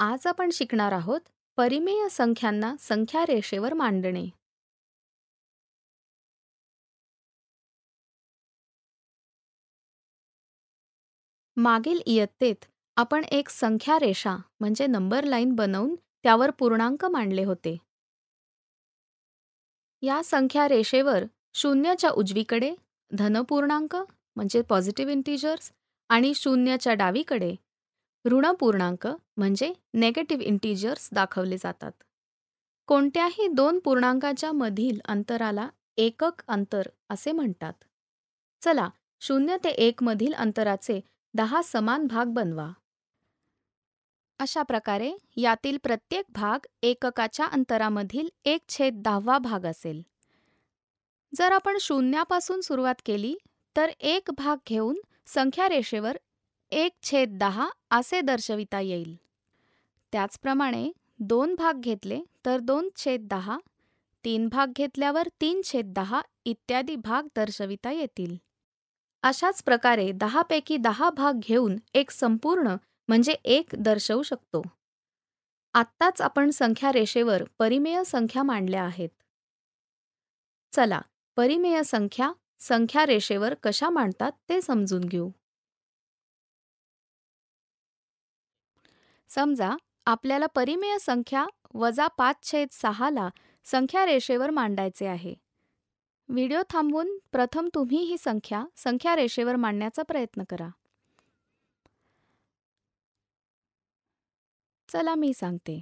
आज आपण शिकणार आहोत परिमेय संख्यांना संख्या रेषेवर मांडणे मागील इयत्तेत आपण एक संख्या रेषा म्हणजे नंबर लाईन बनवून त्यावर पूर्णांक मांडले होते या संख्या रेषेवर शून्याच्या उजवीकडे धनपूर्णांक म्हणजे पॉझिटिव्ह इंटिजर्स आणि शून्याच्या डावीकडे पूर्णांक म्हणजे नेगेटिव्ह इंटीजर्स दाखवले जातात कोणत्याही दोन पूर्णांकाच्या मधील अंतराला एकक अंतर असे म्हणतात चला शून्य ते मधील अंतराचे दहा समान भाग बनवा अशा प्रकारे यातील प्रत्येक भाग एककाच्या अंतरामधील एक छेद दहावा भाग असेल जर आपण शून्यापासून सुरुवात केली तर एक भाग घेऊन संख्या रेषेवर एक छेद दहा असे दर्शविता येईल त्याचप्रमाणे दोन भाग घेतले तर दोन छेद दहा तीन भाग घेतल्यावर तीन छेद दहा इत्यादी भाग दर्शविता येतील अशाच प्रकारे दहापैकी दहा भाग घेऊन एक संपूर्ण म्हणजे एक दर्शवू शकतो आत्ताच आपण संख्या रेषेवर परिमेय संख्या मांडल्या आहेत चला परिमेय संख्या संख्या रेषेवर कशा मांडतात ते समजून घेऊ समजा आपल्याला परिमेय संख्या वजा पाच छेद सहाला संख्या रेषेवर मांडायचे आहे व्हिडिओ थांबवून प्रथम तुम्ही ही संख्या संख्या रेषेवर मांडण्याचा प्रयत्न करा चला मी सांगते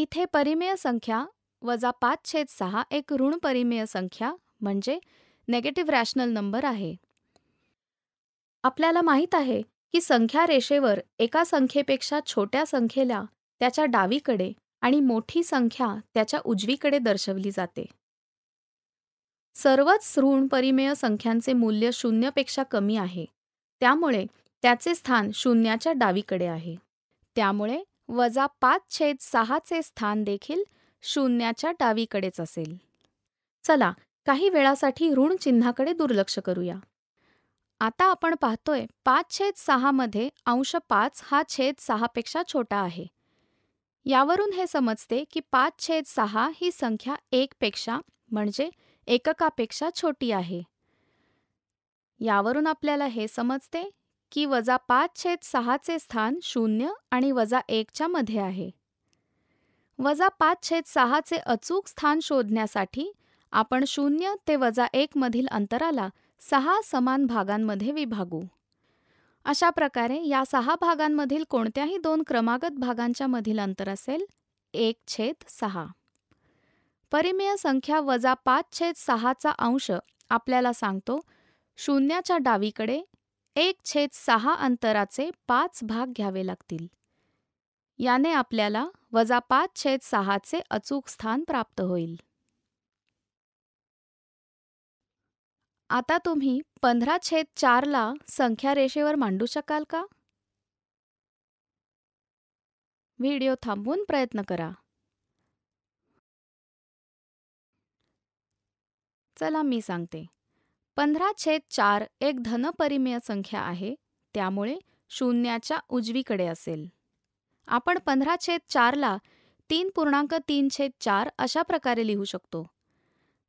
इथे परिमेय संख्या वजा पाच छेद सहा एक ऋण परिमेय संख्या म्हणजे नेगेटिव्ह रॅशनल नंबर आहे आपल्याला माहीत आहे की संख्या रेषेवर एका संख्येपेक्षा छोट्या संख्येला त्याच्या डावीकडे आणि मोठी संख्या त्याच्या उजवीकडे दर्शवली जाते सर्वच ऋण परिमेय संख्यांचे मूल्य शून्यपेक्षा कमी आहे त्यामुळे त्याचे स्थान शून्याच्या डावीकडे आहे त्यामुळे वजा पाच छेद सहाचे स्थान देखील शून्याच्या डावीकडेच असेल चला काही वेळासाठी ऋण चिन्हाकडे दुर्लक्ष करूया आता आपण पाहतोय पाच छेद मध्ये अंश पाच हा छेद पेक्षा छोटा आहे यावरून हे समजते की पाच छेद सहा ही संख्या पेक्षा म्हणजे एककापेक्षा छोटी आहे यावरून आपल्याला हे समजते की वजा पाच छेद सहाचे स्थान शून्य आणि वजा एकच्या मध्ये आहे वजा पाच छेद सहाचे अचूक स्थान शोधण्यासाठी आपण शून्य ते वजा मधील अंतराला सहा समान भागांमध्ये विभागू अशा प्रकारे या सहा भागांमधील कोणत्याही दोन क्रमागत भागांच्या मधील अंतर असेल एक छेद सहा परिमेय संख्या वजा पाच छेद सहाचा अंश आपल्याला सांगतो शून्याच्या डावीकडे एक छेद सहा अंतराचे पाच भाग घ्यावे लागतील याने आपल्याला वजा पाच छेद सहाचे अचूक स्थान प्राप्त होईल आता तुम्ही पंधरा छेद चारला संख्या रेषेवर मांडू शकाल का व्हिडिओ थांबवून प्रयत्न करा चला मी सांगते पंधरा छेद चार एक धनपरिमेय संख्या आहे त्यामुळे शून्याच्या उजवीकडे असेल आपण पंधरा छेद चारला तीन पूर्णांक तीन छेद चार अशा प्रकारे लिहू शकतो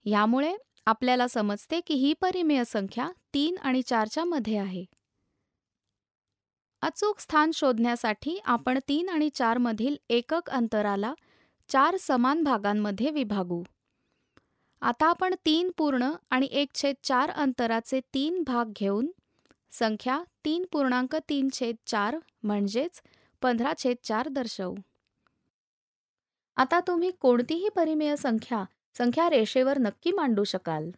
यामुळे आपल्याला समजते की ही परिमेय संख्या तीन आणि चारच्या मध्ये आहे अचूक स्थान शोधण्यासाठी आपण तीन आणि मधील एकक अंतराला चार समान भागांमध्ये विभागू आता आपण तीन पूर्ण आणि एक छेद चार अंतराचे तीन भाग घेऊन संख्या तीन पूर्णांक तीन छेद चार म्हणजेच पंधरा छेद चार दर्शवू आता तुम्ही कोणतीही परिमेय संख्या संख्या रेषेवर नक्की मांडू शकाल.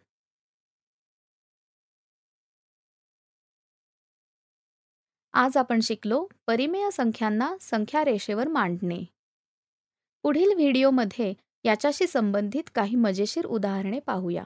आज आपण शिकलो परिमेय संख्यांना संख्या रेषेवर मांडणे. पुढील व्हिडिओमध्ये याच्याशी संबंधित काही मजेशीर उदाहरणे पाहूया.